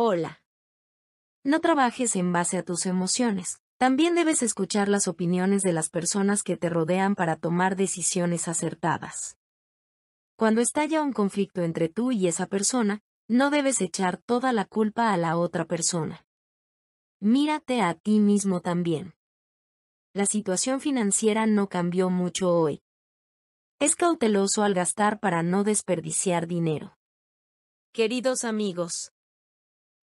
Hola. No trabajes en base a tus emociones. También debes escuchar las opiniones de las personas que te rodean para tomar decisiones acertadas. Cuando estalla un conflicto entre tú y esa persona, no debes echar toda la culpa a la otra persona. Mírate a ti mismo también. La situación financiera no cambió mucho hoy. Es cauteloso al gastar para no desperdiciar dinero. Queridos amigos,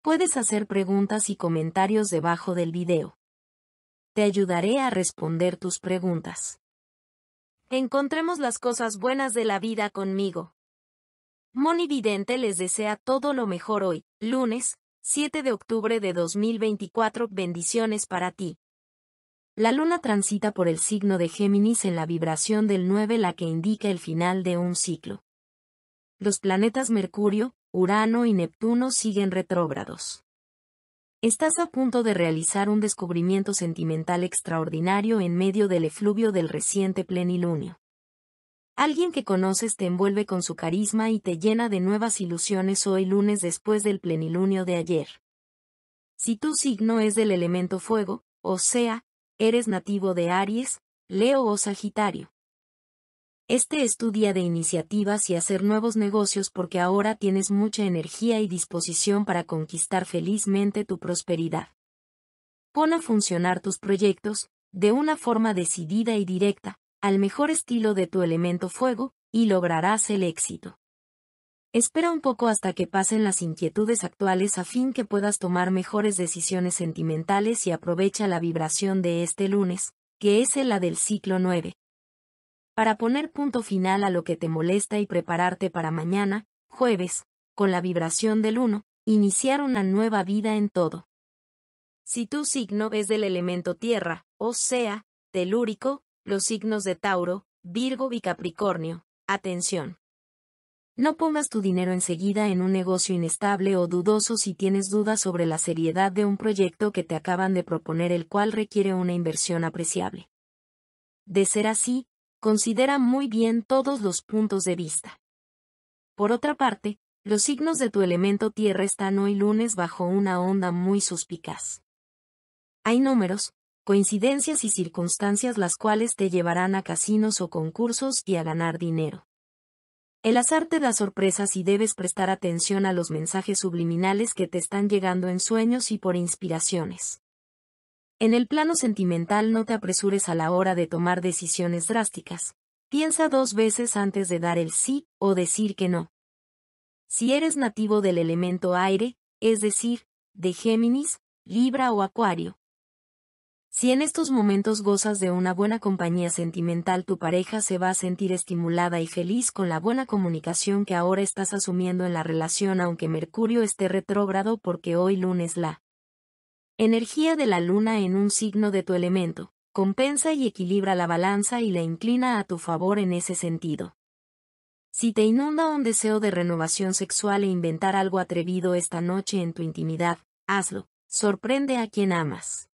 Puedes hacer preguntas y comentarios debajo del video. Te ayudaré a responder tus preguntas. Encontremos las cosas buenas de la vida conmigo. Moni Vidente les desea todo lo mejor hoy, lunes, 7 de octubre de 2024. Bendiciones para ti. La luna transita por el signo de Géminis en la vibración del 9, la que indica el final de un ciclo. Los planetas Mercurio, Urano y Neptuno siguen retrógrados. Estás a punto de realizar un descubrimiento sentimental extraordinario en medio del efluvio del reciente plenilunio. Alguien que conoces te envuelve con su carisma y te llena de nuevas ilusiones hoy lunes después del plenilunio de ayer. Si tu signo es del elemento fuego, o sea, eres nativo de Aries, Leo o Sagitario, este es tu día de iniciativas y hacer nuevos negocios porque ahora tienes mucha energía y disposición para conquistar felizmente tu prosperidad. Pon a funcionar tus proyectos, de una forma decidida y directa, al mejor estilo de tu elemento fuego, y lograrás el éxito. Espera un poco hasta que pasen las inquietudes actuales a fin que puedas tomar mejores decisiones sentimentales y aprovecha la vibración de este lunes, que es la del ciclo 9, para poner punto final a lo que te molesta y prepararte para mañana, jueves, con la vibración del 1, iniciar una nueva vida en todo. Si tu signo es del elemento tierra, o sea, telúrico, los signos de Tauro, Virgo y Capricornio, atención. No pongas tu dinero enseguida en un negocio inestable o dudoso si tienes dudas sobre la seriedad de un proyecto que te acaban de proponer el cual requiere una inversión apreciable. De ser así, considera muy bien todos los puntos de vista. Por otra parte, los signos de tu elemento Tierra están hoy lunes bajo una onda muy suspicaz. Hay números, coincidencias y circunstancias las cuales te llevarán a casinos o concursos y a ganar dinero. El azar te da sorpresas y debes prestar atención a los mensajes subliminales que te están llegando en sueños y por inspiraciones. En el plano sentimental no te apresures a la hora de tomar decisiones drásticas. Piensa dos veces antes de dar el sí o decir que no. Si eres nativo del elemento aire, es decir, de Géminis, Libra o Acuario. Si en estos momentos gozas de una buena compañía sentimental, tu pareja se va a sentir estimulada y feliz con la buena comunicación que ahora estás asumiendo en la relación aunque Mercurio esté retrógrado porque hoy lunes la Energía de la luna en un signo de tu elemento, compensa y equilibra la balanza y la inclina a tu favor en ese sentido. Si te inunda un deseo de renovación sexual e inventar algo atrevido esta noche en tu intimidad, hazlo, sorprende a quien amas.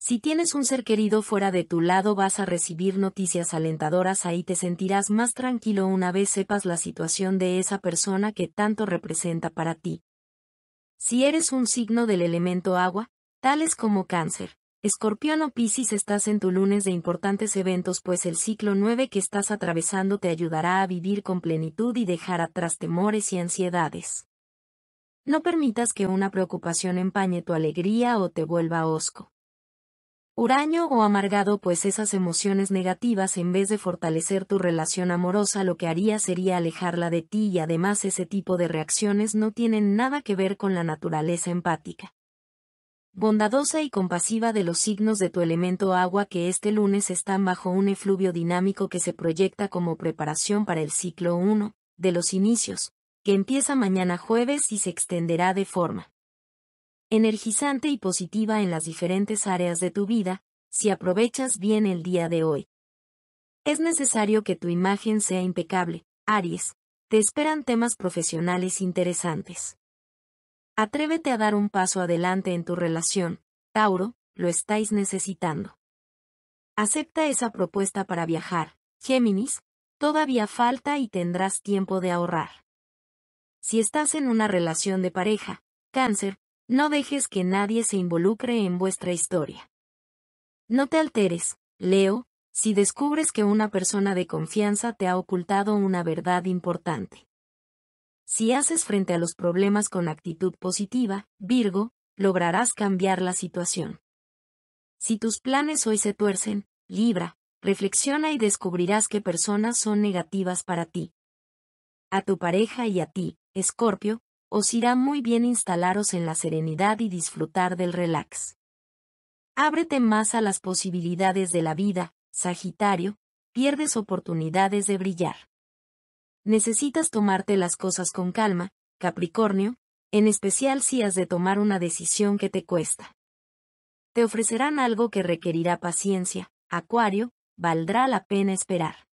Si tienes un ser querido fuera de tu lado vas a recibir noticias alentadoras ahí te sentirás más tranquilo una vez sepas la situación de esa persona que tanto representa para ti, si eres un signo del elemento agua, tales como cáncer, escorpión o piscis estás en tu lunes de importantes eventos pues el ciclo 9 que estás atravesando te ayudará a vivir con plenitud y dejar atrás temores y ansiedades. No permitas que una preocupación empañe tu alegría o te vuelva osco huraño o amargado, pues esas emociones negativas en vez de fortalecer tu relación amorosa lo que haría sería alejarla de ti y además ese tipo de reacciones no tienen nada que ver con la naturaleza empática. Bondadosa y compasiva de los signos de tu elemento agua que este lunes están bajo un efluvio dinámico que se proyecta como preparación para el ciclo 1, de los inicios, que empieza mañana jueves y se extenderá de forma energizante y positiva en las diferentes áreas de tu vida, si aprovechas bien el día de hoy. Es necesario que tu imagen sea impecable, Aries. Te esperan temas profesionales interesantes. Atrévete a dar un paso adelante en tu relación, Tauro, lo estáis necesitando. Acepta esa propuesta para viajar, Géminis, todavía falta y tendrás tiempo de ahorrar. Si estás en una relación de pareja, cáncer, no dejes que nadie se involucre en vuestra historia. No te alteres, Leo, si descubres que una persona de confianza te ha ocultado una verdad importante. Si haces frente a los problemas con actitud positiva, Virgo, lograrás cambiar la situación. Si tus planes hoy se tuercen, Libra, reflexiona y descubrirás qué personas son negativas para ti. A tu pareja y a ti, Escorpio, os irá muy bien instalaros en la serenidad y disfrutar del relax. Ábrete más a las posibilidades de la vida, Sagitario, pierdes oportunidades de brillar. Necesitas tomarte las cosas con calma, Capricornio, en especial si has de tomar una decisión que te cuesta. Te ofrecerán algo que requerirá paciencia, Acuario, valdrá la pena esperar.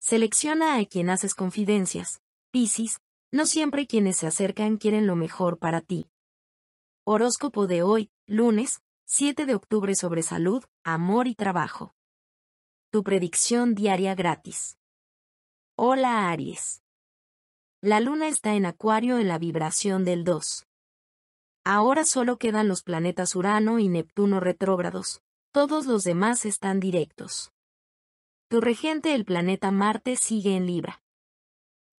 Selecciona a quien haces confidencias, Piscis, no siempre quienes se acercan quieren lo mejor para ti. Horóscopo de hoy, lunes, 7 de octubre sobre salud, amor y trabajo. Tu predicción diaria gratis. Hola Aries. La luna está en Acuario en la vibración del 2. Ahora solo quedan los planetas Urano y Neptuno retrógrados, todos los demás están directos. Tu regente el planeta Marte sigue en Libra.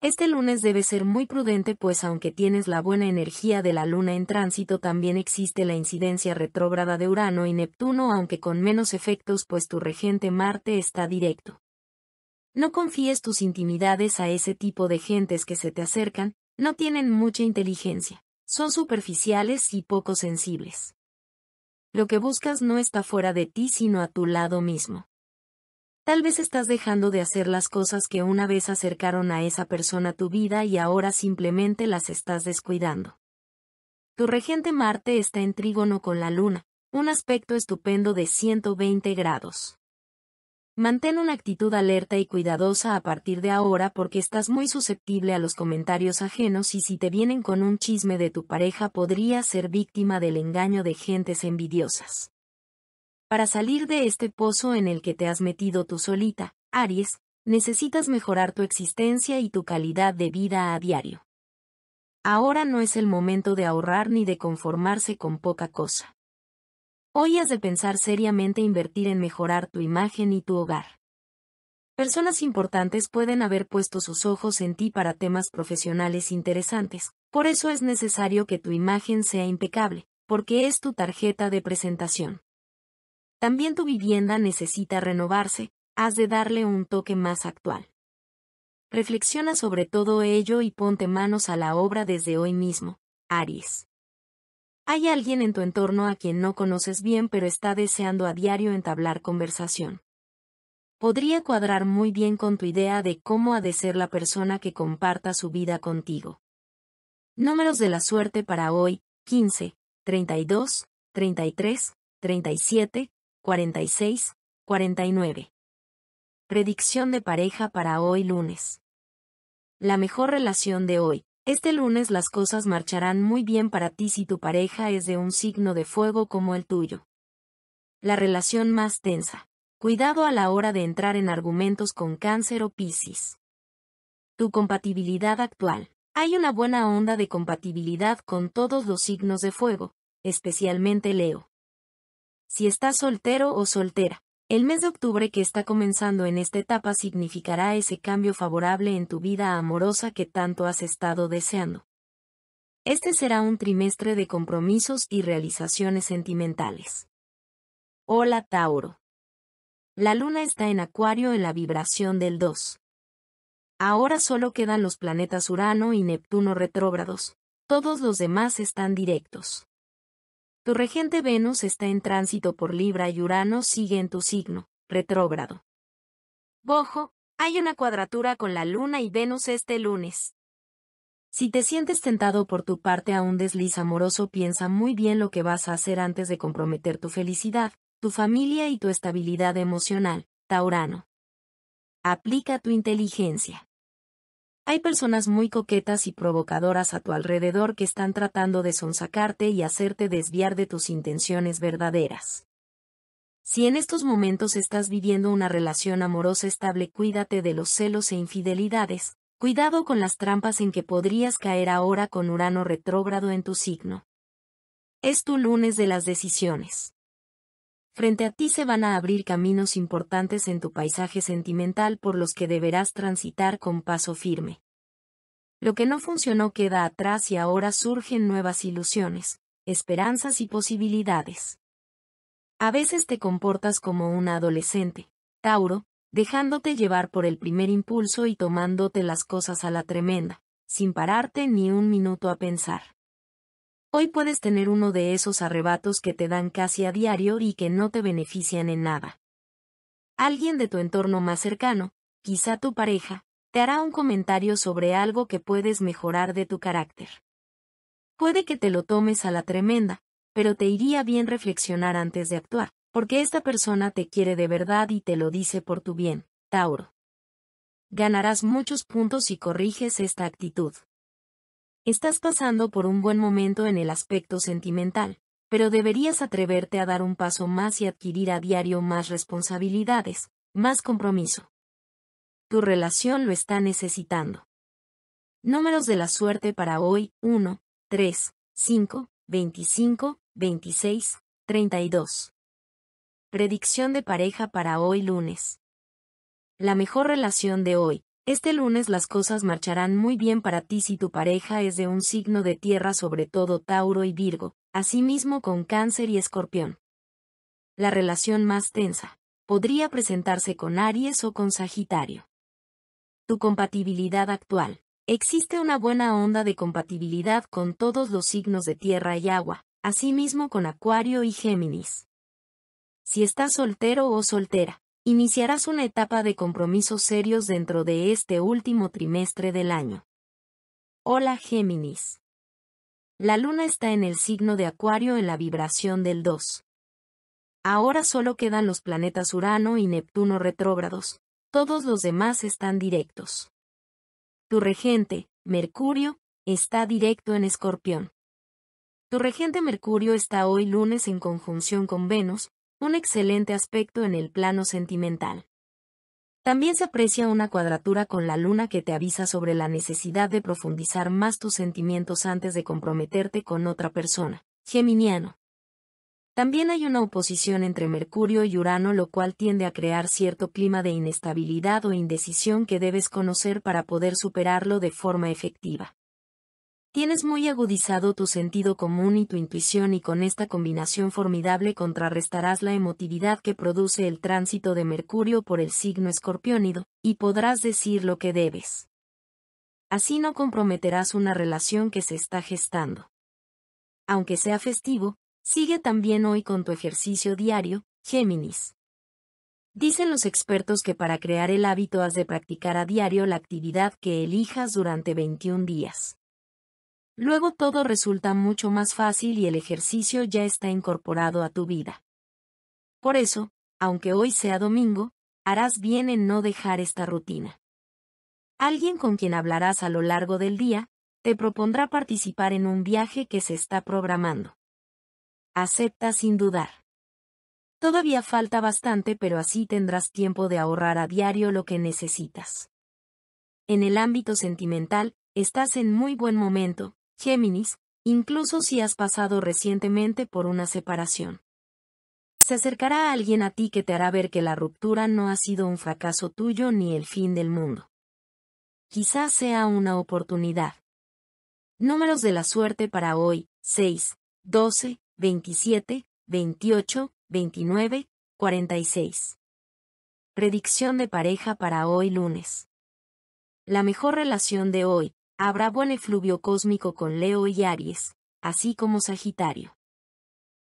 Este lunes debe ser muy prudente pues aunque tienes la buena energía de la luna en tránsito también existe la incidencia retrógrada de Urano y Neptuno aunque con menos efectos pues tu regente Marte está directo. No confíes tus intimidades a ese tipo de gentes que se te acercan, no tienen mucha inteligencia, son superficiales y poco sensibles. Lo que buscas no está fuera de ti sino a tu lado mismo. Tal vez estás dejando de hacer las cosas que una vez acercaron a esa persona a tu vida y ahora simplemente las estás descuidando. Tu regente Marte está en trígono con la Luna, un aspecto estupendo de 120 grados. Mantén una actitud alerta y cuidadosa a partir de ahora porque estás muy susceptible a los comentarios ajenos y si te vienen con un chisme de tu pareja podrías ser víctima del engaño de gentes envidiosas. Para salir de este pozo en el que te has metido tú solita, Aries, necesitas mejorar tu existencia y tu calidad de vida a diario. Ahora no es el momento de ahorrar ni de conformarse con poca cosa. Hoy has de pensar seriamente invertir en mejorar tu imagen y tu hogar. Personas importantes pueden haber puesto sus ojos en ti para temas profesionales interesantes, por eso es necesario que tu imagen sea impecable, porque es tu tarjeta de presentación. También tu vivienda necesita renovarse, has de darle un toque más actual. Reflexiona sobre todo ello y ponte manos a la obra desde hoy mismo, Aries. Hay alguien en tu entorno a quien no conoces bien pero está deseando a diario entablar conversación. Podría cuadrar muy bien con tu idea de cómo ha de ser la persona que comparta su vida contigo. Números de la suerte para hoy, 15, 32, 33, 37, 46, 49. Predicción de pareja para hoy lunes. La mejor relación de hoy. Este lunes las cosas marcharán muy bien para ti si tu pareja es de un signo de fuego como el tuyo. La relación más tensa. Cuidado a la hora de entrar en argumentos con cáncer o piscis. Tu compatibilidad actual. Hay una buena onda de compatibilidad con todos los signos de fuego, especialmente Leo si estás soltero o soltera. El mes de octubre que está comenzando en esta etapa significará ese cambio favorable en tu vida amorosa que tanto has estado deseando. Este será un trimestre de compromisos y realizaciones sentimentales. Hola Tauro. La luna está en Acuario en la vibración del 2. Ahora solo quedan los planetas Urano y Neptuno retrógrados. Todos los demás están directos. Tu regente Venus está en tránsito por Libra y Urano sigue en tu signo, retrógrado. Bojo, hay una cuadratura con la Luna y Venus este lunes. Si te sientes tentado por tu parte a un desliz amoroso, piensa muy bien lo que vas a hacer antes de comprometer tu felicidad, tu familia y tu estabilidad emocional, Taurano. Aplica tu inteligencia. Hay personas muy coquetas y provocadoras a tu alrededor que están tratando de sonsacarte y hacerte desviar de tus intenciones verdaderas. Si en estos momentos estás viviendo una relación amorosa estable, cuídate de los celos e infidelidades, cuidado con las trampas en que podrías caer ahora con Urano retrógrado en tu signo. Es tu lunes de las decisiones. Frente a ti se van a abrir caminos importantes en tu paisaje sentimental por los que deberás transitar con paso firme. Lo que no funcionó queda atrás y ahora surgen nuevas ilusiones, esperanzas y posibilidades. A veces te comportas como un adolescente, Tauro, dejándote llevar por el primer impulso y tomándote las cosas a la tremenda, sin pararte ni un minuto a pensar. Hoy puedes tener uno de esos arrebatos que te dan casi a diario y que no te benefician en nada. Alguien de tu entorno más cercano, quizá tu pareja, te hará un comentario sobre algo que puedes mejorar de tu carácter. Puede que te lo tomes a la tremenda, pero te iría bien reflexionar antes de actuar, porque esta persona te quiere de verdad y te lo dice por tu bien, Tauro. Ganarás muchos puntos si corriges esta actitud. Estás pasando por un buen momento en el aspecto sentimental, pero deberías atreverte a dar un paso más y adquirir a diario más responsabilidades, más compromiso. Tu relación lo está necesitando. Números de la suerte para hoy 1, 3, 5, 25, 26, 32. Predicción de pareja para hoy lunes. La mejor relación de hoy, este lunes las cosas marcharán muy bien para ti si tu pareja es de un signo de tierra sobre todo Tauro y Virgo, asimismo con Cáncer y Escorpión. La relación más tensa podría presentarse con Aries o con Sagitario. Tu compatibilidad actual. Existe una buena onda de compatibilidad con todos los signos de tierra y agua, asimismo con Acuario y Géminis. Si estás soltero o soltera, iniciarás una etapa de compromisos serios dentro de este último trimestre del año. Hola Géminis. La luna está en el signo de Acuario en la vibración del 2. Ahora solo quedan los planetas Urano y Neptuno retrógrados, todos los demás están directos. Tu regente, Mercurio, está directo en Escorpión. Tu regente Mercurio está hoy lunes en conjunción con Venus, un excelente aspecto en el plano sentimental. También se aprecia una cuadratura con la luna que te avisa sobre la necesidad de profundizar más tus sentimientos antes de comprometerte con otra persona. Geminiano. También hay una oposición entre Mercurio y Urano lo cual tiende a crear cierto clima de inestabilidad o indecisión que debes conocer para poder superarlo de forma efectiva. Tienes muy agudizado tu sentido común y tu intuición y con esta combinación formidable contrarrestarás la emotividad que produce el tránsito de Mercurio por el signo escorpiónido, y podrás decir lo que debes. Así no comprometerás una relación que se está gestando. Aunque sea festivo, sigue también hoy con tu ejercicio diario, Géminis. Dicen los expertos que para crear el hábito has de practicar a diario la actividad que elijas durante 21 días. Luego todo resulta mucho más fácil y el ejercicio ya está incorporado a tu vida. Por eso, aunque hoy sea domingo, harás bien en no dejar esta rutina. Alguien con quien hablarás a lo largo del día, te propondrá participar en un viaje que se está programando. Acepta sin dudar. Todavía falta bastante, pero así tendrás tiempo de ahorrar a diario lo que necesitas. En el ámbito sentimental, estás en muy buen momento, Géminis, incluso si has pasado recientemente por una separación. Se acercará alguien a ti que te hará ver que la ruptura no ha sido un fracaso tuyo ni el fin del mundo. Quizás sea una oportunidad. Números de la suerte para hoy, 6, 12, 27, 28, 29, 46. Predicción de pareja para hoy lunes. La mejor relación de hoy, habrá buen efluvio cósmico con Leo y Aries, así como Sagitario.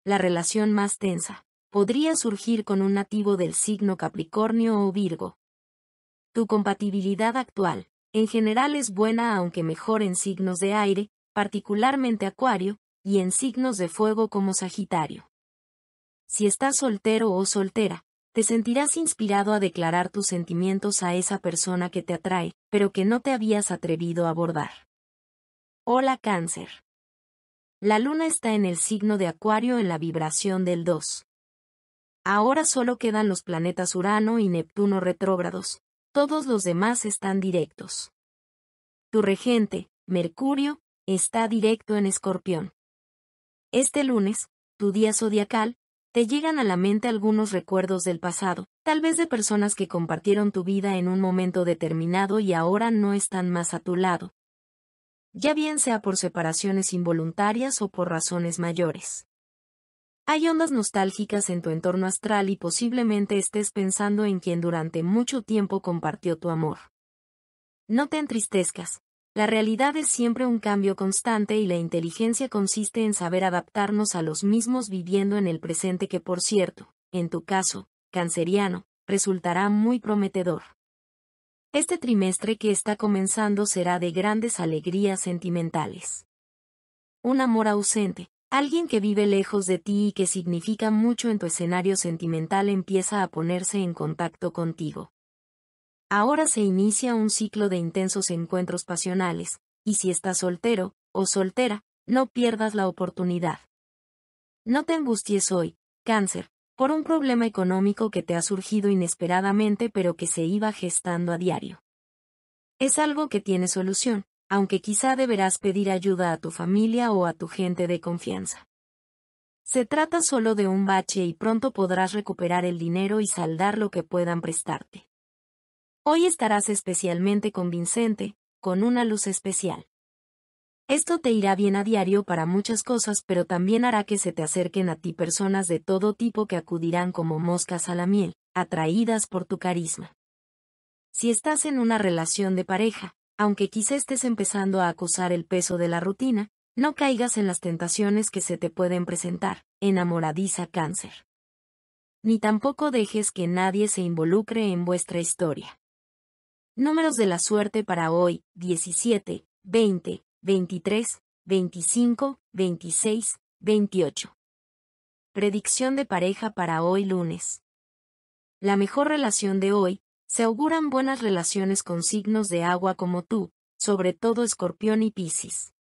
La relación más tensa podría surgir con un nativo del signo Capricornio o Virgo. Tu compatibilidad actual, en general es buena aunque mejor en signos de aire, particularmente Acuario, y en signos de fuego como Sagitario. Si estás soltero o soltera, te sentirás inspirado a declarar tus sentimientos a esa persona que te atrae, pero que no te habías atrevido a abordar. Hola cáncer. La luna está en el signo de Acuario en la vibración del 2. Ahora solo quedan los planetas Urano y Neptuno retrógrados, todos los demás están directos. Tu regente, Mercurio, está directo en Escorpión. Este lunes, tu día zodiacal, te llegan a la mente algunos recuerdos del pasado, tal vez de personas que compartieron tu vida en un momento determinado y ahora no están más a tu lado, ya bien sea por separaciones involuntarias o por razones mayores. Hay ondas nostálgicas en tu entorno astral y posiblemente estés pensando en quien durante mucho tiempo compartió tu amor. No te entristezcas, la realidad es siempre un cambio constante y la inteligencia consiste en saber adaptarnos a los mismos viviendo en el presente que por cierto, en tu caso, canceriano, resultará muy prometedor. Este trimestre que está comenzando será de grandes alegrías sentimentales. Un amor ausente, alguien que vive lejos de ti y que significa mucho en tu escenario sentimental empieza a ponerse en contacto contigo. Ahora se inicia un ciclo de intensos encuentros pasionales, y si estás soltero, o soltera, no pierdas la oportunidad. No te angusties hoy, cáncer, por un problema económico que te ha surgido inesperadamente pero que se iba gestando a diario. Es algo que tiene solución, aunque quizá deberás pedir ayuda a tu familia o a tu gente de confianza. Se trata solo de un bache y pronto podrás recuperar el dinero y saldar lo que puedan prestarte. Hoy estarás especialmente convincente, con una luz especial. Esto te irá bien a diario para muchas cosas, pero también hará que se te acerquen a ti personas de todo tipo que acudirán como moscas a la miel, atraídas por tu carisma. Si estás en una relación de pareja, aunque quizá estés empezando a acusar el peso de la rutina, no caigas en las tentaciones que se te pueden presentar, enamoradiza cáncer. Ni tampoco dejes que nadie se involucre en vuestra historia. Números de la suerte para hoy, 17, 20, 23, 25, 26, 28. Predicción de pareja para hoy lunes. La mejor relación de hoy, se auguran buenas relaciones con signos de agua como tú, sobre todo Escorpión y Piscis.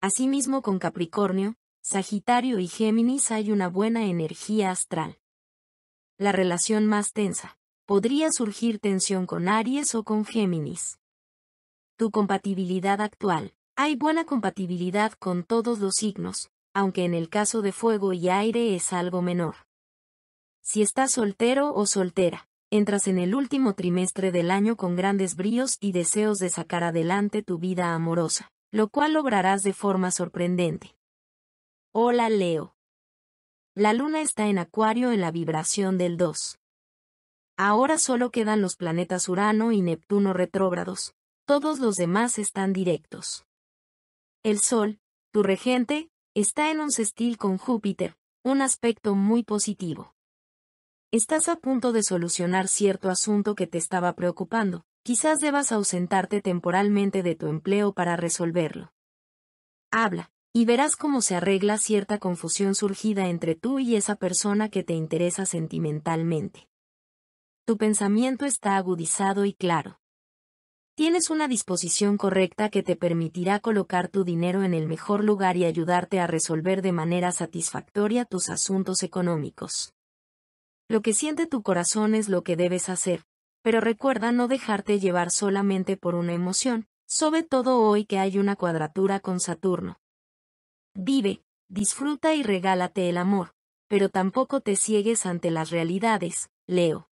Asimismo con Capricornio, Sagitario y Géminis hay una buena energía astral. La relación más tensa, podría surgir tensión con Aries o con Géminis. Tu compatibilidad actual. Hay buena compatibilidad con todos los signos, aunque en el caso de fuego y aire es algo menor. Si estás soltero o soltera, entras en el último trimestre del año con grandes bríos y deseos de sacar adelante tu vida amorosa, lo cual lograrás de forma sorprendente. Hola Leo. La luna está en Acuario en la vibración del 2. Ahora solo quedan los planetas Urano y Neptuno retrógrados. Todos los demás están directos. El Sol, tu regente, está en un sextil con Júpiter, un aspecto muy positivo. Estás a punto de solucionar cierto asunto que te estaba preocupando. Quizás debas ausentarte temporalmente de tu empleo para resolverlo. Habla, y verás cómo se arregla cierta confusión surgida entre tú y esa persona que te interesa sentimentalmente tu pensamiento está agudizado y claro. Tienes una disposición correcta que te permitirá colocar tu dinero en el mejor lugar y ayudarte a resolver de manera satisfactoria tus asuntos económicos. Lo que siente tu corazón es lo que debes hacer, pero recuerda no dejarte llevar solamente por una emoción, sobre todo hoy que hay una cuadratura con Saturno. Vive, disfruta y regálate el amor, pero tampoco te ciegues ante las realidades, Leo.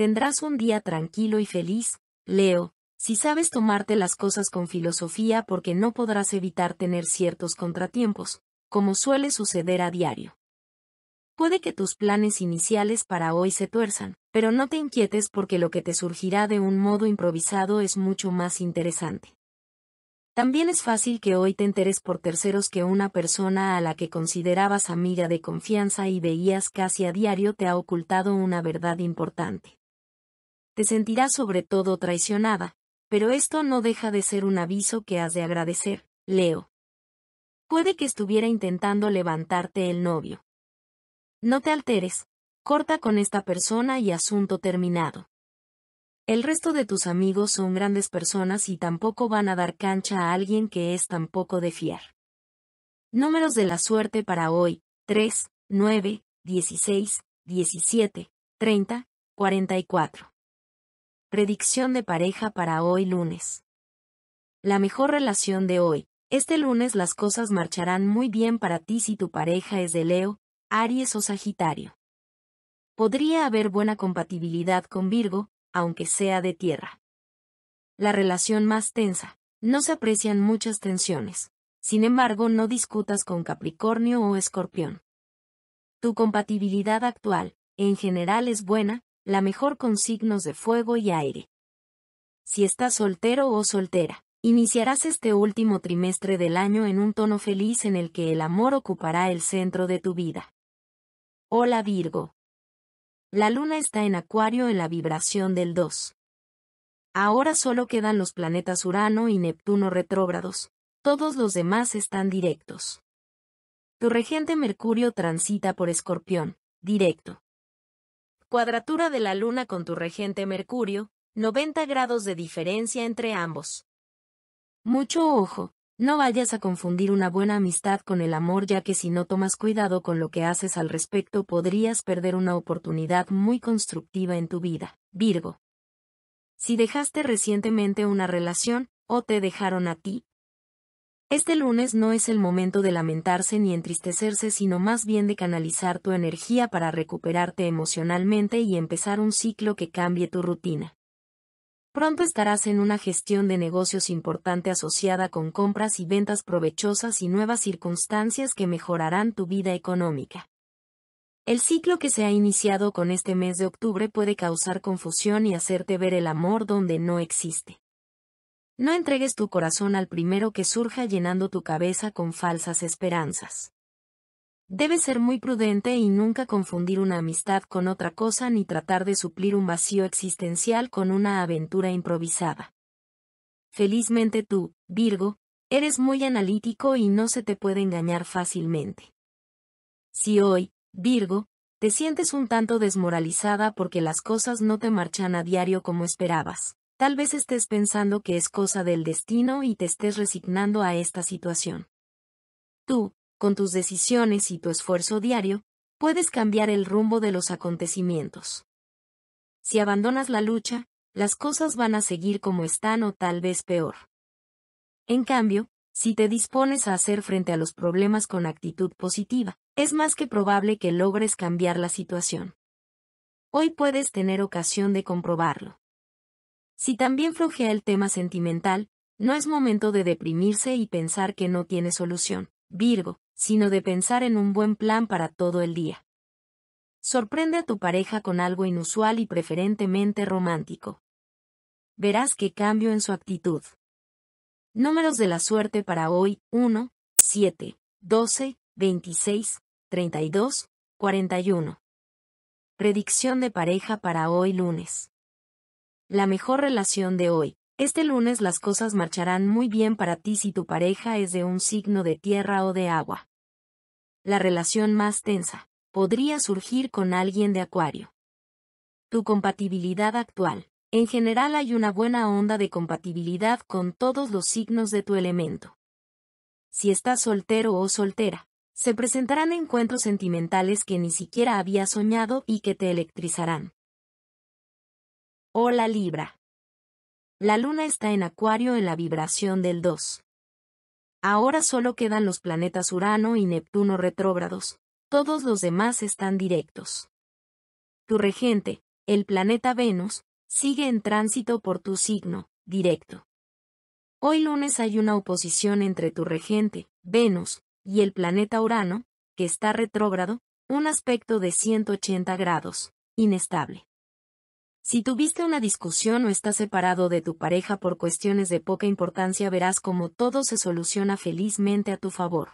Tendrás un día tranquilo y feliz, Leo, si sabes tomarte las cosas con filosofía porque no podrás evitar tener ciertos contratiempos, como suele suceder a diario. Puede que tus planes iniciales para hoy se tuerzan, pero no te inquietes porque lo que te surgirá de un modo improvisado es mucho más interesante. También es fácil que hoy te enteres por terceros que una persona a la que considerabas amiga de confianza y veías casi a diario te ha ocultado una verdad importante te sentirás sobre todo traicionada, pero esto no deja de ser un aviso que has de agradecer, Leo. Puede que estuviera intentando levantarte el novio. No te alteres, corta con esta persona y asunto terminado. El resto de tus amigos son grandes personas y tampoco van a dar cancha a alguien que es tan poco de fiar. Números de la suerte para hoy, 3, 9, 16, 17, 30, 44. Predicción de pareja para hoy lunes. La mejor relación de hoy. Este lunes las cosas marcharán muy bien para ti si tu pareja es de Leo, Aries o Sagitario. Podría haber buena compatibilidad con Virgo, aunque sea de tierra. La relación más tensa. No se aprecian muchas tensiones. Sin embargo, no discutas con Capricornio o Escorpión. Tu compatibilidad actual, en general, es buena, la mejor con signos de fuego y aire. Si estás soltero o soltera, iniciarás este último trimestre del año en un tono feliz en el que el amor ocupará el centro de tu vida. Hola Virgo. La luna está en Acuario en la vibración del 2. Ahora solo quedan los planetas Urano y Neptuno retrógrados, todos los demás están directos. Tu regente Mercurio transita por Escorpión, directo. Cuadratura de la Luna con tu regente Mercurio, 90 grados de diferencia entre ambos. Mucho ojo, no vayas a confundir una buena amistad con el amor ya que si no tomas cuidado con lo que haces al respecto podrías perder una oportunidad muy constructiva en tu vida. Virgo. Si dejaste recientemente una relación, o te dejaron a ti, este lunes no es el momento de lamentarse ni entristecerse, sino más bien de canalizar tu energía para recuperarte emocionalmente y empezar un ciclo que cambie tu rutina. Pronto estarás en una gestión de negocios importante asociada con compras y ventas provechosas y nuevas circunstancias que mejorarán tu vida económica. El ciclo que se ha iniciado con este mes de octubre puede causar confusión y hacerte ver el amor donde no existe. No entregues tu corazón al primero que surja llenando tu cabeza con falsas esperanzas. Debes ser muy prudente y nunca confundir una amistad con otra cosa ni tratar de suplir un vacío existencial con una aventura improvisada. Felizmente tú, Virgo, eres muy analítico y no se te puede engañar fácilmente. Si hoy, Virgo, te sientes un tanto desmoralizada porque las cosas no te marchan a diario como esperabas. Tal vez estés pensando que es cosa del destino y te estés resignando a esta situación. Tú, con tus decisiones y tu esfuerzo diario, puedes cambiar el rumbo de los acontecimientos. Si abandonas la lucha, las cosas van a seguir como están o tal vez peor. En cambio, si te dispones a hacer frente a los problemas con actitud positiva, es más que probable que logres cambiar la situación. Hoy puedes tener ocasión de comprobarlo. Si también flojea el tema sentimental, no es momento de deprimirse y pensar que no tiene solución, Virgo, sino de pensar en un buen plan para todo el día. Sorprende a tu pareja con algo inusual y preferentemente romántico. Verás qué cambio en su actitud. Números de la suerte para hoy 1, 7, 12, 26, 32, 41. Predicción de pareja para hoy lunes la mejor relación de hoy. Este lunes las cosas marcharán muy bien para ti si tu pareja es de un signo de tierra o de agua. La relación más tensa podría surgir con alguien de acuario. Tu compatibilidad actual. En general hay una buena onda de compatibilidad con todos los signos de tu elemento. Si estás soltero o soltera, se presentarán encuentros sentimentales que ni siquiera había soñado y que te electrizarán. ¡Hola Libra. La luna está en Acuario en la vibración del 2. Ahora solo quedan los planetas Urano y Neptuno retrógrados, todos los demás están directos. Tu regente, el planeta Venus, sigue en tránsito por tu signo, directo. Hoy lunes hay una oposición entre tu regente, Venus, y el planeta Urano, que está retrógrado, un aspecto de 180 grados, inestable. Si tuviste una discusión o estás separado de tu pareja por cuestiones de poca importancia verás cómo todo se soluciona felizmente a tu favor.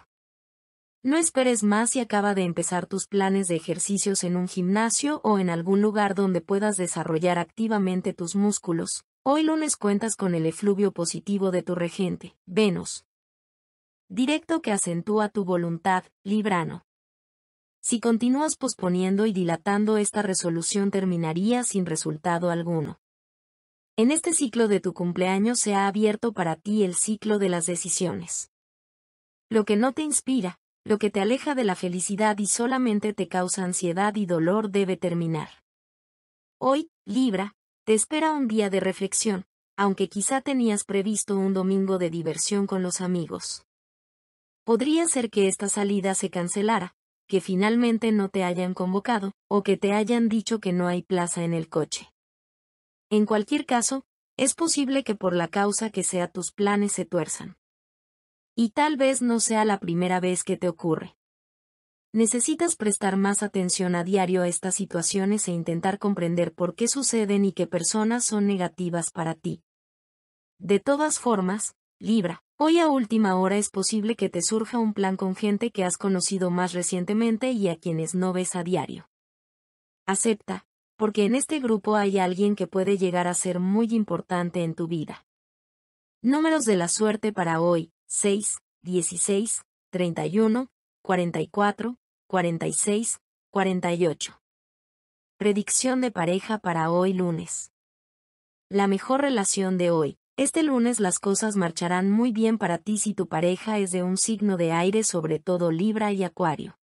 No esperes más si acaba de empezar tus planes de ejercicios en un gimnasio o en algún lugar donde puedas desarrollar activamente tus músculos. Hoy lunes cuentas con el efluvio positivo de tu regente, Venus. Directo que acentúa tu voluntad, Librano. Si continúas posponiendo y dilatando esta resolución terminaría sin resultado alguno. En este ciclo de tu cumpleaños se ha abierto para ti el ciclo de las decisiones. Lo que no te inspira, lo que te aleja de la felicidad y solamente te causa ansiedad y dolor debe terminar. Hoy, Libra, te espera un día de reflexión, aunque quizá tenías previsto un domingo de diversión con los amigos. Podría ser que esta salida se cancelara, que finalmente no te hayan convocado, o que te hayan dicho que no hay plaza en el coche. En cualquier caso, es posible que por la causa que sea tus planes se tuerzan. Y tal vez no sea la primera vez que te ocurre. Necesitas prestar más atención a diario a estas situaciones e intentar comprender por qué suceden y qué personas son negativas para ti. De todas formas, Libra, Hoy a última hora es posible que te surja un plan con gente que has conocido más recientemente y a quienes no ves a diario. Acepta, porque en este grupo hay alguien que puede llegar a ser muy importante en tu vida. Números de la suerte para hoy, 6, 16, 31, 44, 46, 48. Predicción de pareja para hoy lunes. La mejor relación de hoy, este lunes las cosas marcharán muy bien para ti si tu pareja es de un signo de aire, sobre todo Libra y Acuario.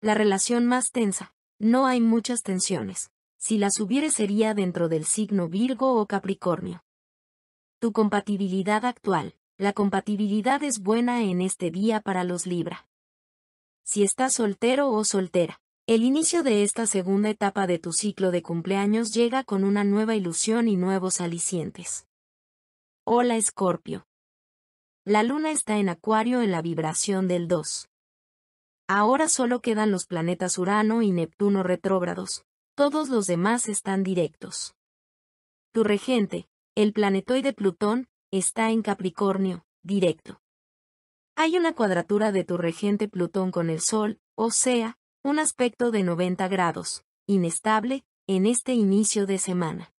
La relación más tensa. No hay muchas tensiones. Si las hubiere sería dentro del signo Virgo o Capricornio. Tu compatibilidad actual. La compatibilidad es buena en este día para los Libra. Si estás soltero o soltera. El inicio de esta segunda etapa de tu ciclo de cumpleaños llega con una nueva ilusión y nuevos alicientes. Hola Escorpio. La luna está en Acuario en la vibración del 2. Ahora solo quedan los planetas Urano y Neptuno retrógrados. Todos los demás están directos. Tu regente, el planetoide Plutón, está en Capricornio, directo. Hay una cuadratura de tu regente Plutón con el Sol, o sea, un aspecto de 90 grados, inestable, en este inicio de semana.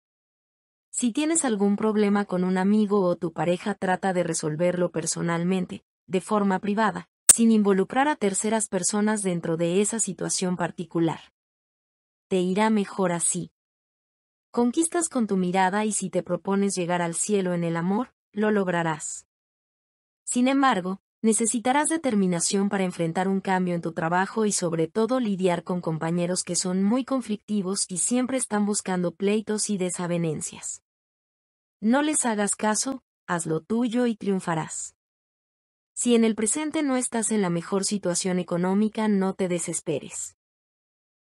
Si tienes algún problema con un amigo o tu pareja trata de resolverlo personalmente, de forma privada, sin involucrar a terceras personas dentro de esa situación particular. Te irá mejor así. Conquistas con tu mirada y si te propones llegar al cielo en el amor, lo lograrás. Sin embargo, Necesitarás determinación para enfrentar un cambio en tu trabajo y sobre todo lidiar con compañeros que son muy conflictivos y siempre están buscando pleitos y desavenencias. No les hagas caso, haz lo tuyo y triunfarás. Si en el presente no estás en la mejor situación económica, no te desesperes.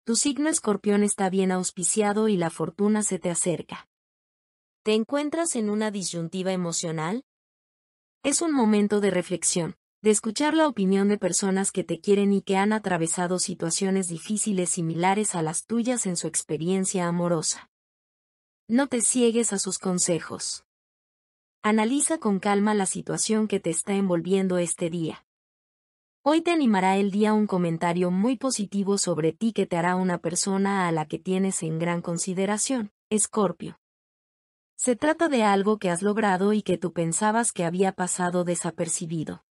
Tu signo escorpión está bien auspiciado y la fortuna se te acerca. ¿Te encuentras en una disyuntiva emocional? Es un momento de reflexión de escuchar la opinión de personas que te quieren y que han atravesado situaciones difíciles similares a las tuyas en su experiencia amorosa. No te ciegues a sus consejos. Analiza con calma la situación que te está envolviendo este día. Hoy te animará el día un comentario muy positivo sobre ti que te hará una persona a la que tienes en gran consideración, Escorpio. Se trata de algo que has logrado y que tú pensabas que había pasado desapercibido.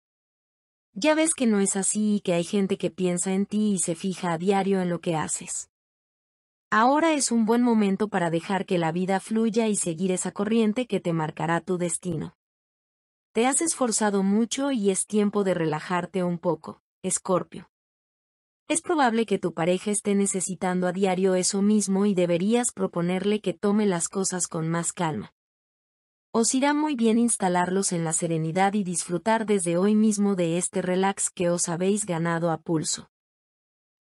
Ya ves que no es así y que hay gente que piensa en ti y se fija a diario en lo que haces. Ahora es un buen momento para dejar que la vida fluya y seguir esa corriente que te marcará tu destino. Te has esforzado mucho y es tiempo de relajarte un poco, Escorpio. Es probable que tu pareja esté necesitando a diario eso mismo y deberías proponerle que tome las cosas con más calma, os irá muy bien instalarlos en la serenidad y disfrutar desde hoy mismo de este relax que os habéis ganado a pulso.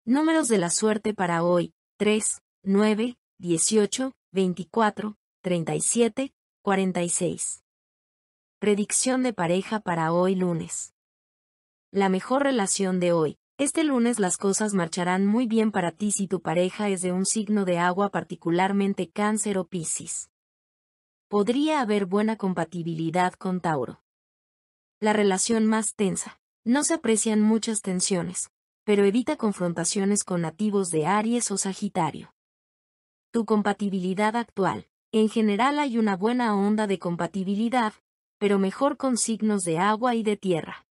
Números de la suerte para hoy, 3, 9, 18, 24, 37, 46. Predicción de pareja para hoy lunes. La mejor relación de hoy. Este lunes las cosas marcharán muy bien para ti si tu pareja es de un signo de agua particularmente cáncer o piscis podría haber buena compatibilidad con Tauro. La relación más tensa. No se aprecian muchas tensiones, pero evita confrontaciones con nativos de Aries o Sagitario. Tu compatibilidad actual. En general hay una buena onda de compatibilidad, pero mejor con signos de agua y de tierra.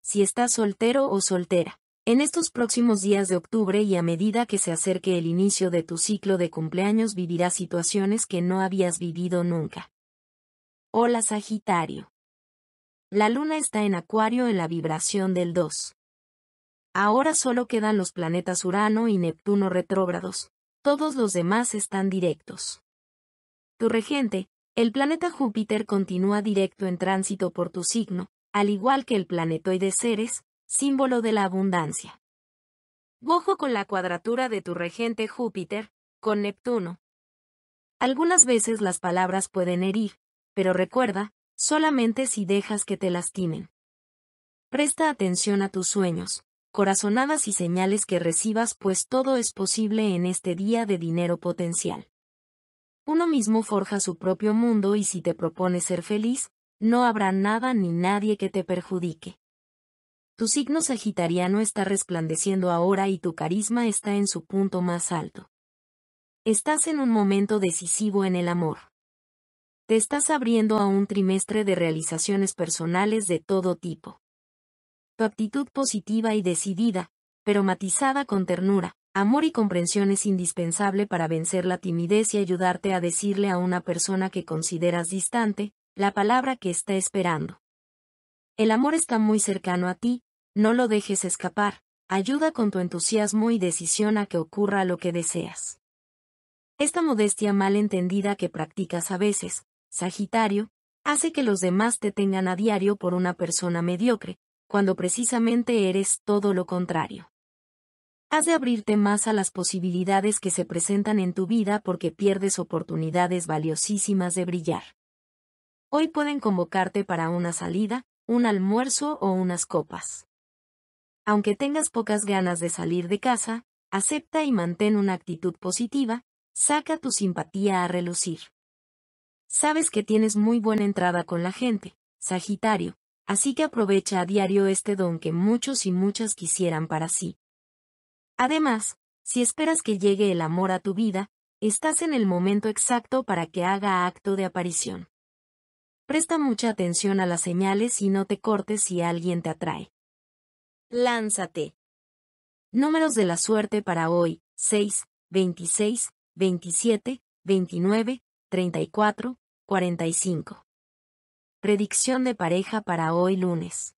Si estás soltero o soltera, en estos próximos días de octubre y a medida que se acerque el inicio de tu ciclo de cumpleaños vivirás situaciones que no habías vivido nunca. Hola Sagitario. La luna está en Acuario en la vibración del 2. Ahora solo quedan los planetas Urano y Neptuno retrógrados, todos los demás están directos. Tu regente, el planeta Júpiter continúa directo en tránsito por tu signo, al igual que el de Ceres, símbolo de la abundancia. Ojo con la cuadratura de tu regente Júpiter, con Neptuno. Algunas veces las palabras pueden herir, pero recuerda, solamente si dejas que te lastimen. Presta atención a tus sueños, corazonadas y señales que recibas pues todo es posible en este día de dinero potencial. Uno mismo forja su propio mundo y si te propones ser feliz, no habrá nada ni nadie que te perjudique. Tu signo sagitariano está resplandeciendo ahora y tu carisma está en su punto más alto. Estás en un momento decisivo en el amor. Te estás abriendo a un trimestre de realizaciones personales de todo tipo. Tu actitud positiva y decidida, pero matizada con ternura, amor y comprensión es indispensable para vencer la timidez y ayudarte a decirle a una persona que consideras distante, la palabra que está esperando. El amor está muy cercano a ti, no lo dejes escapar, ayuda con tu entusiasmo y decisión a que ocurra lo que deseas. Esta modestia mal entendida que practicas a veces, Sagitario, hace que los demás te tengan a diario por una persona mediocre, cuando precisamente eres todo lo contrario. Has de abrirte más a las posibilidades que se presentan en tu vida porque pierdes oportunidades valiosísimas de brillar. Hoy pueden convocarte para una salida, un almuerzo o unas copas. Aunque tengas pocas ganas de salir de casa, acepta y mantén una actitud positiva, saca tu simpatía a relucir. Sabes que tienes muy buena entrada con la gente, Sagitario, así que aprovecha a diario este don que muchos y muchas quisieran para sí. Además, si esperas que llegue el amor a tu vida, estás en el momento exacto para que haga acto de aparición. Presta mucha atención a las señales y no te cortes si alguien te atrae. Lánzate. Números de la suerte para hoy, 6, 26, 27, 29, 34, 45. Predicción de pareja para hoy lunes.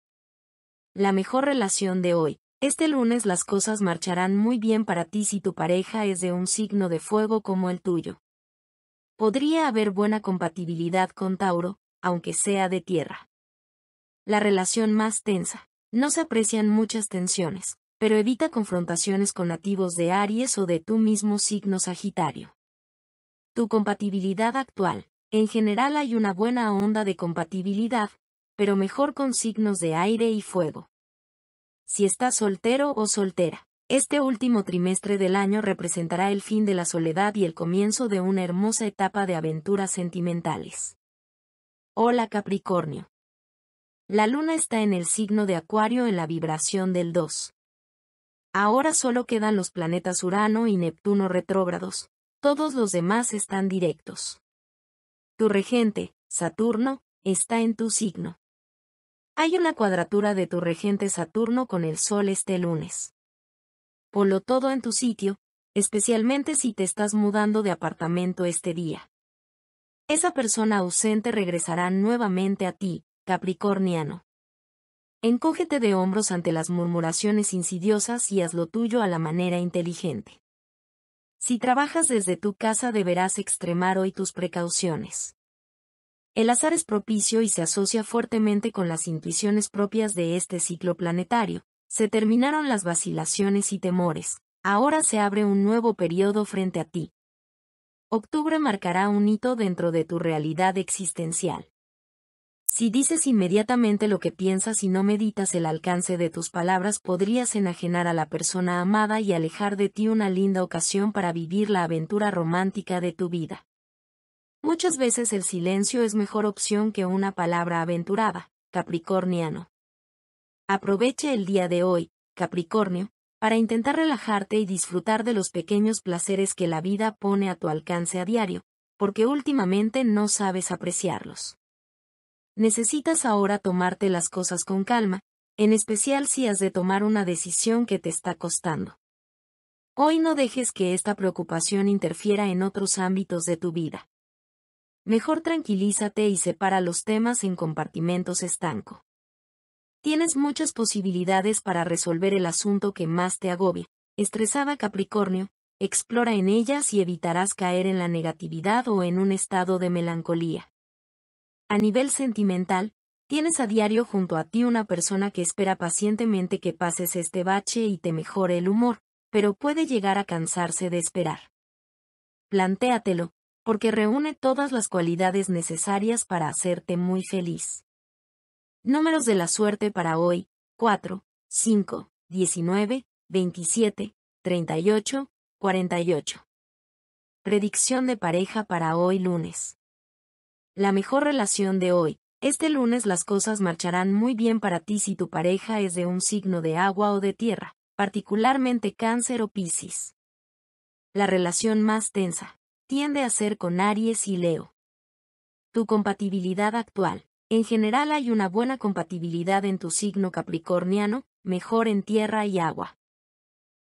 La mejor relación de hoy. Este lunes las cosas marcharán muy bien para ti si tu pareja es de un signo de fuego como el tuyo. Podría haber buena compatibilidad con Tauro, aunque sea de tierra. La relación más tensa. No se aprecian muchas tensiones, pero evita confrontaciones con nativos de Aries o de tu mismo signo Sagitario. Tu compatibilidad actual. En general hay una buena onda de compatibilidad, pero mejor con signos de aire y fuego. Si estás soltero o soltera, este último trimestre del año representará el fin de la soledad y el comienzo de una hermosa etapa de aventuras sentimentales. Hola Capricornio. La luna está en el signo de Acuario en la vibración del 2. Ahora solo quedan los planetas Urano y Neptuno retrógrados, todos los demás están directos. Tu regente, Saturno, está en tu signo. Hay una cuadratura de tu regente Saturno con el Sol este lunes. Polo todo en tu sitio, especialmente si te estás mudando de apartamento este día. Esa persona ausente regresará nuevamente a ti, Capricorniano. Encógete de hombros ante las murmuraciones insidiosas y haz lo tuyo a la manera inteligente. Si trabajas desde tu casa deberás extremar hoy tus precauciones. El azar es propicio y se asocia fuertemente con las intuiciones propias de este ciclo planetario. Se terminaron las vacilaciones y temores. Ahora se abre un nuevo periodo frente a ti, octubre marcará un hito dentro de tu realidad existencial. Si dices inmediatamente lo que piensas y no meditas el alcance de tus palabras podrías enajenar a la persona amada y alejar de ti una linda ocasión para vivir la aventura romántica de tu vida. Muchas veces el silencio es mejor opción que una palabra aventurada, Capricorniano. Aproveche el día de hoy, Capricornio, para intentar relajarte y disfrutar de los pequeños placeres que la vida pone a tu alcance a diario, porque últimamente no sabes apreciarlos. Necesitas ahora tomarte las cosas con calma, en especial si has de tomar una decisión que te está costando. Hoy no dejes que esta preocupación interfiera en otros ámbitos de tu vida. Mejor tranquilízate y separa los temas en compartimentos estanco. Tienes muchas posibilidades para resolver el asunto que más te agobia. Estresada Capricornio, explora en ellas y evitarás caer en la negatividad o en un estado de melancolía. A nivel sentimental, tienes a diario junto a ti una persona que espera pacientemente que pases este bache y te mejore el humor, pero puede llegar a cansarse de esperar. Plantéatelo, porque reúne todas las cualidades necesarias para hacerte muy feliz. Números de la suerte para hoy, 4, 5, 19, 27, 38, 48. Predicción de pareja para hoy lunes. La mejor relación de hoy. Este lunes las cosas marcharán muy bien para ti si tu pareja es de un signo de agua o de tierra, particularmente cáncer o piscis. La relación más tensa tiende a ser con Aries y Leo. Tu compatibilidad actual en general hay una buena compatibilidad en tu signo capricorniano, mejor en tierra y agua.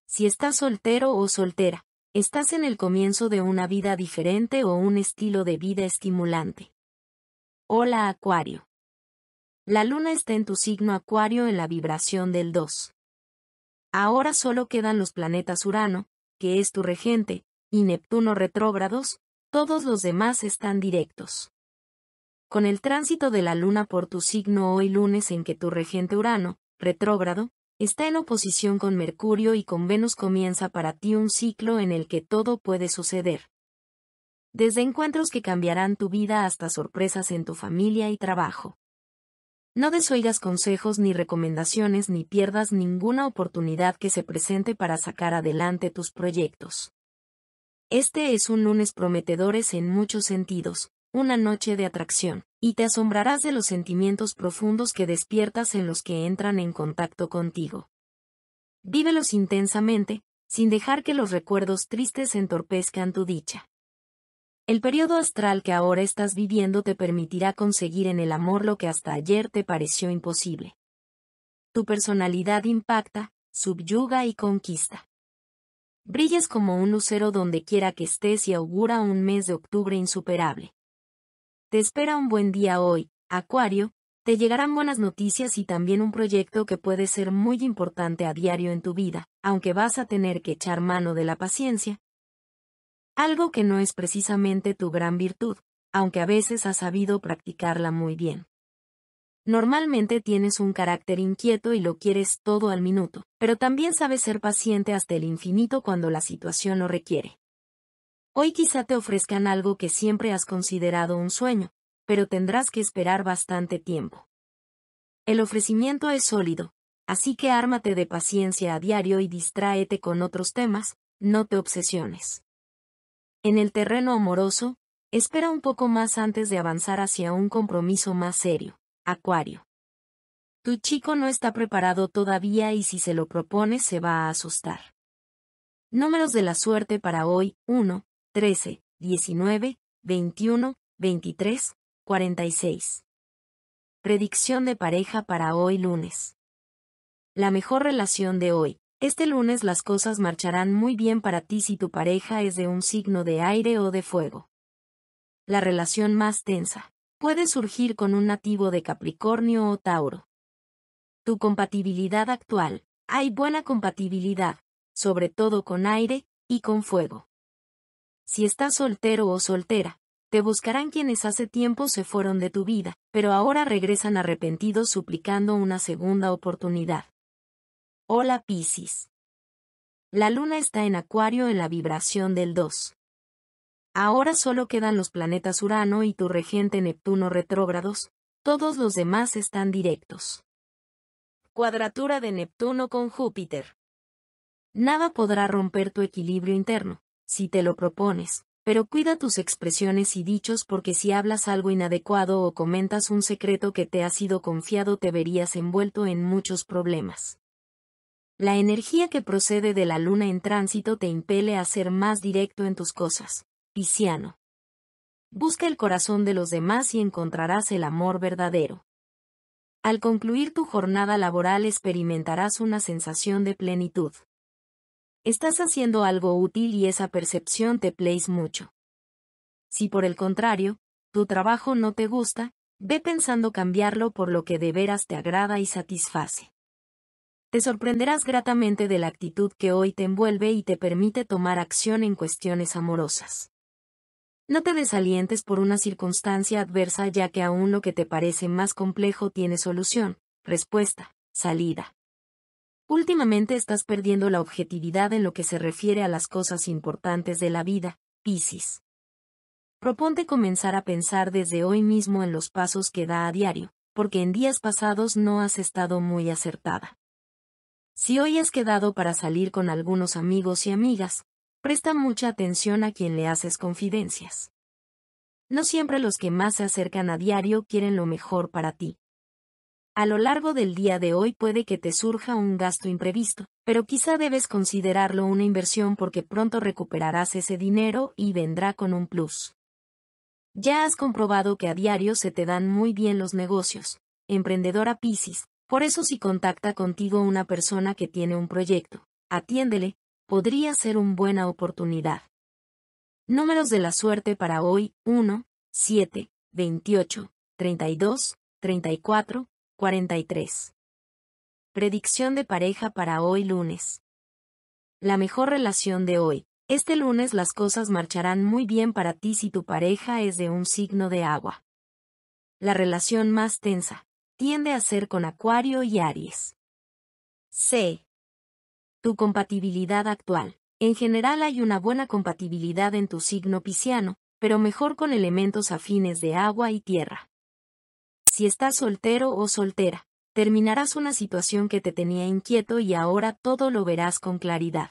Si estás soltero o soltera, estás en el comienzo de una vida diferente o un estilo de vida estimulante. Hola Acuario. La luna está en tu signo Acuario en la vibración del 2. Ahora solo quedan los planetas Urano, que es tu regente, y Neptuno retrógrados, todos los demás están directos. Con el tránsito de la Luna por tu signo hoy lunes en que tu regente Urano, retrógrado, está en oposición con Mercurio y con Venus comienza para ti un ciclo en el que todo puede suceder. Desde encuentros que cambiarán tu vida hasta sorpresas en tu familia y trabajo. No desoigas consejos ni recomendaciones ni pierdas ninguna oportunidad que se presente para sacar adelante tus proyectos. Este es un lunes prometedores en muchos sentidos, una noche de atracción, y te asombrarás de los sentimientos profundos que despiertas en los que entran en contacto contigo. Vívelos intensamente, sin dejar que los recuerdos tristes entorpezcan tu dicha. El periodo astral que ahora estás viviendo te permitirá conseguir en el amor lo que hasta ayer te pareció imposible. Tu personalidad impacta, subyuga y conquista. Brillas como un lucero donde quiera que estés y augura un mes de octubre insuperable. Te espera un buen día hoy, Acuario, te llegarán buenas noticias y también un proyecto que puede ser muy importante a diario en tu vida, aunque vas a tener que echar mano de la paciencia. Algo que no es precisamente tu gran virtud, aunque a veces has sabido practicarla muy bien. Normalmente tienes un carácter inquieto y lo quieres todo al minuto, pero también sabes ser paciente hasta el infinito cuando la situación lo requiere. Hoy quizá te ofrezcan algo que siempre has considerado un sueño, pero tendrás que esperar bastante tiempo. El ofrecimiento es sólido, así que ármate de paciencia a diario y distráete con otros temas, no te obsesiones. En el terreno amoroso, espera un poco más antes de avanzar hacia un compromiso más serio, Acuario. Tu chico no está preparado todavía y si se lo propone se va a asustar. Números de la suerte para hoy, 1, 13, 19, 21, 23, 46. Predicción de pareja para hoy lunes. La mejor relación de hoy. Este lunes las cosas marcharán muy bien para ti si tu pareja es de un signo de aire o de fuego. La relación más tensa. Puede surgir con un nativo de Capricornio o Tauro. Tu compatibilidad actual. Hay buena compatibilidad, sobre todo con aire y con fuego si estás soltero o soltera. Te buscarán quienes hace tiempo se fueron de tu vida, pero ahora regresan arrepentidos suplicando una segunda oportunidad. Hola Piscis. La luna está en Acuario en la vibración del 2. Ahora solo quedan los planetas Urano y tu regente Neptuno retrógrados, todos los demás están directos. Cuadratura de Neptuno con Júpiter. Nada podrá romper tu equilibrio interno, si te lo propones, pero cuida tus expresiones y dichos porque si hablas algo inadecuado o comentas un secreto que te ha sido confiado te verías envuelto en muchos problemas. La energía que procede de la luna en tránsito te impele a ser más directo en tus cosas. Pisciano. Busca el corazón de los demás y encontrarás el amor verdadero. Al concluir tu jornada laboral experimentarás una sensación de plenitud. Estás haciendo algo útil y esa percepción te plays mucho. Si por el contrario, tu trabajo no te gusta, ve pensando cambiarlo por lo que de veras te agrada y satisface. Te sorprenderás gratamente de la actitud que hoy te envuelve y te permite tomar acción en cuestiones amorosas. No te desalientes por una circunstancia adversa ya que aún lo que te parece más complejo tiene solución, respuesta, salida. Últimamente estás perdiendo la objetividad en lo que se refiere a las cosas importantes de la vida, Piscis. Proponte comenzar a pensar desde hoy mismo en los pasos que da a diario, porque en días pasados no has estado muy acertada. Si hoy has quedado para salir con algunos amigos y amigas, presta mucha atención a quien le haces confidencias. No siempre los que más se acercan a diario quieren lo mejor para ti, a lo largo del día de hoy puede que te surja un gasto imprevisto, pero quizá debes considerarlo una inversión porque pronto recuperarás ese dinero y vendrá con un plus. Ya has comprobado que a diario se te dan muy bien los negocios, emprendedora Piscis, por eso si contacta contigo una persona que tiene un proyecto, atiéndele, podría ser una buena oportunidad. Números de la suerte para hoy, 1, 7, 28, 32, 34, 43. Predicción de pareja para hoy lunes. La mejor relación de hoy. Este lunes las cosas marcharán muy bien para ti si tu pareja es de un signo de agua. La relación más tensa tiende a ser con Acuario y Aries. C. Tu compatibilidad actual. En general hay una buena compatibilidad en tu signo pisciano, pero mejor con elementos afines de agua y tierra si estás soltero o soltera, terminarás una situación que te tenía inquieto y ahora todo lo verás con claridad.